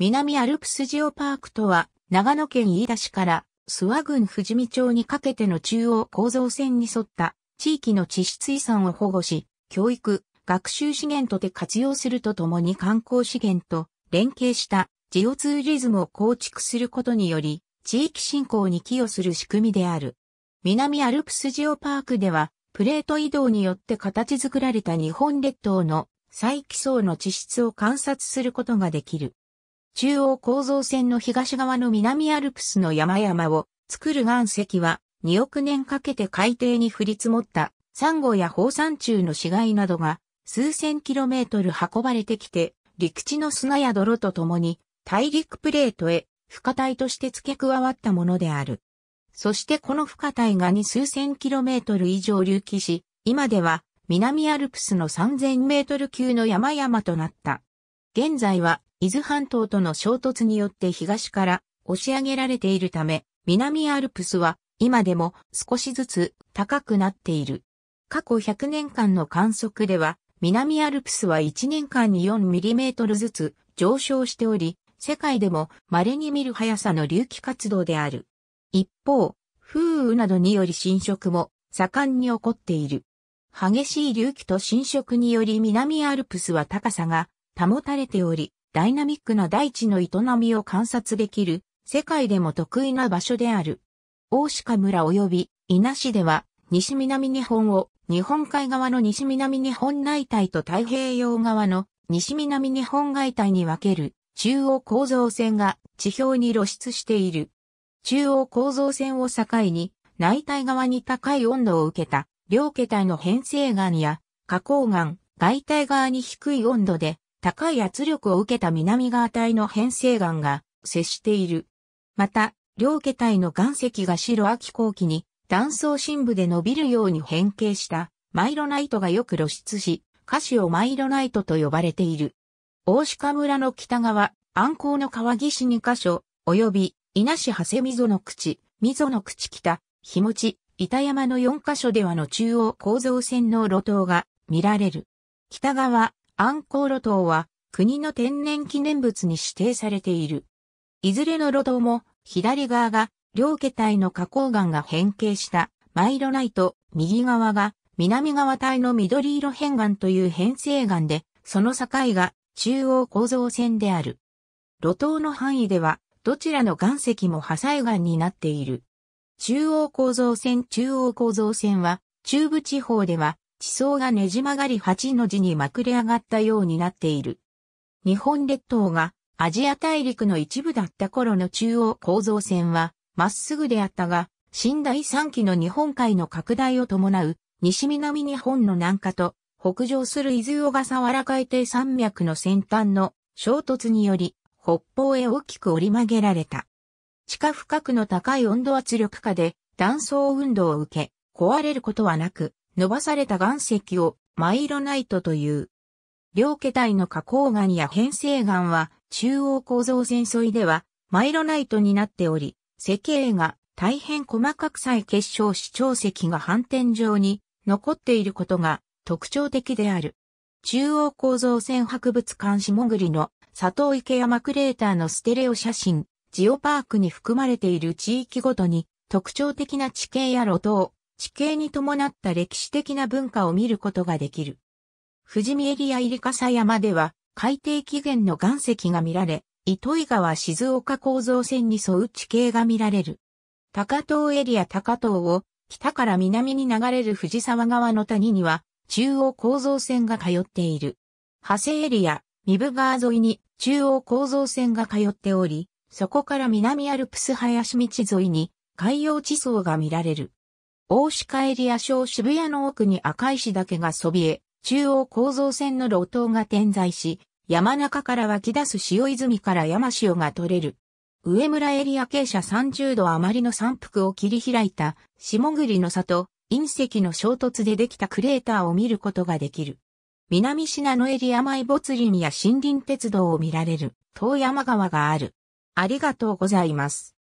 南アルプスジオパークとは、長野県飯田市から諏訪郡富士見町にかけての中央構造線に沿った地域の地質遺産を保護し、教育、学習資源とて活用するとともに観光資源と連携したジオツーリズムを構築することにより、地域振興に寄与する仕組みである。南アルプスジオパークでは、プレート移動によって形作られた日本列島の再起層の地質を観察することができる。中央構造線の東側の南アルプスの山々を作る岩石は2億年かけて海底に降り積もったサンゴや放山中の死骸などが数千キロメートル運ばれてきて陸地の砂や泥と共に大陸プレートへ不可体として付け加わったものである。そしてこの不可体がに数千キロメートル以上隆起し、今では南アルプスの3000メートル級の山々となった。現在は伊豆半島との衝突によって東から押し上げられているため、南アルプスは今でも少しずつ高くなっている。過去100年間の観測では、南アルプスは1年間に 4mm ずつ上昇しており、世界でも稀に見る速さの隆起活動である。一方、風雨などにより浸食も盛んに起こっている。激しい隆起と浸食により南アルプスは高さが保たれており、ダイナミックな大地の営みを観察できる、世界でも得意な場所である。大鹿村及び稲市では、西南日本を、日本海側の西南日本内帯と太平洋側の西南日本外帯に分ける中央構造線が地表に露出している。中央構造線を境に内帯側に高い温度を受けた両桁の変成岩や花崗岩、外帯側に低い温度で高い圧力を受けた南側帯の変成岩が接している。また、両桁帯の岩石が白秋後期に断層深部で伸びるように変形したマイロナイトがよく露出し、歌詞をマイロナイトと呼ばれている。大鹿村の北側、暗光の川岸2カ所、及び稲市長谷溝の口、溝の口北、日持ち、板山の4カ所ではの中央構造線の路頭が見られる。北側、アンコール島は国の天然記念物に指定されている。いずれの路島も左側が両家帯の花崗岩が変形したマイロライト、右側が南側帯の緑色変岩という変成岩で、その境が中央構造線である。路島の範囲ではどちらの岩石も破砕岩になっている。中央構造線中央構造線は中部地方では地層がねじ曲がり8の字にまくれ上がったようになっている。日本列島がアジア大陸の一部だった頃の中央構造線はまっすぐであったが、新第3期の日本海の拡大を伴う西南日本の南下と北上する伊豆小笠原海底山脈の先端の衝突により北方へ大きく折り曲げられた。地下深くの高い温度圧力下で断層運動を受け、壊れることはなく、伸ばされた岩石をマイロナイトという。両気体の花崗岩や変成岩は中央構造線沿いではマイロナイトになっており、石英が大変細かくさえ結晶視聴石が反転状に残っていることが特徴的である。中央構造線博物館下栗の佐藤池山クレーターのステレオ写真、ジオパークに含まれている地域ごとに特徴的な地形や路頭、地形に伴った歴史的な文化を見ることができる。富士見エリア入笠山では、海底起源の岩石が見られ、糸魚川静岡構造線に沿う地形が見られる。高遠エリア高遠を北から南に流れる藤沢川の谷には中央構造線が通っている。長谷エリア、三部川沿いに中央構造線が通っており、そこから南アルプス林道沿いに海洋地層が見られる。大鹿エリア小渋谷の奥に赤石岳がそびえ、中央構造線の路頭が点在し、山中から湧き出す塩泉から山塩が取れる。上村エリア傾斜30度余りの山腹を切り開いた、下栗の里、隕石の衝突でできたクレーターを見ることができる。南品野エリア前没林や森林鉄道を見られる、遠山川がある。ありがとうございます。